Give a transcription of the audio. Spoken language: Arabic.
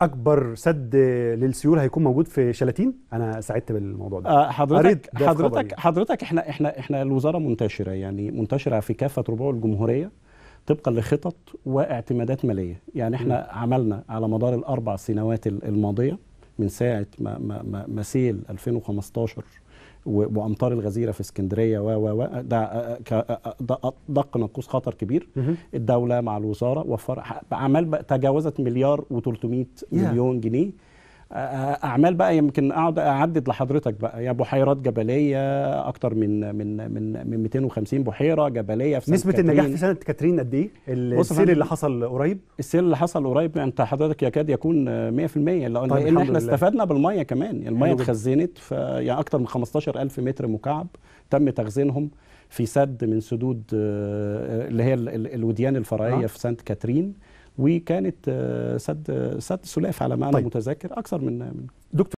اكبر سد للسيول هيكون موجود في شلاتين انا سعدت بالموضوع ده آه، حضرتك حضرتك حضرتك يعني. حضرتك احنا احنا احنا الوزاره منتشره يعني منتشره في كافه ربوع الجمهوريه طبقا لخطط واعتمادات ماليه يعني احنا م. عملنا على مدار الاربع سنوات الماضيه من ساعه ما ما ما سيل 2015 وامطار الغزيره في اسكندريه و و ده دق ناقوس خطر كبير الدوله مع الوزاره وفر اعمال تجاوزت مليار و300 مليون جنيه اعمال بقى يمكن اقعد اعدد لحضرتك بقى يا بحيرات جبليه اكتر من من من من 250 بحيره جبليه في نسبه كاترين. النجاح في سنه كاترين قد ايه السيل اللي حصل قريب السيل اللي حصل قريب انت حضرتك يكاد يكون 100% لان طيب احنا لله. استفدنا بالميه كمان يعني الميه اتخزنت في يعني اكتر من 15000 متر مكعب تم تخزينهم في سد من سدود آه، اللي هي الوديان الفرعيه آه. في سانت كاترين وكانت آه، سد سد سلاف على ما انا طيب. متذكر اكثر من دكتور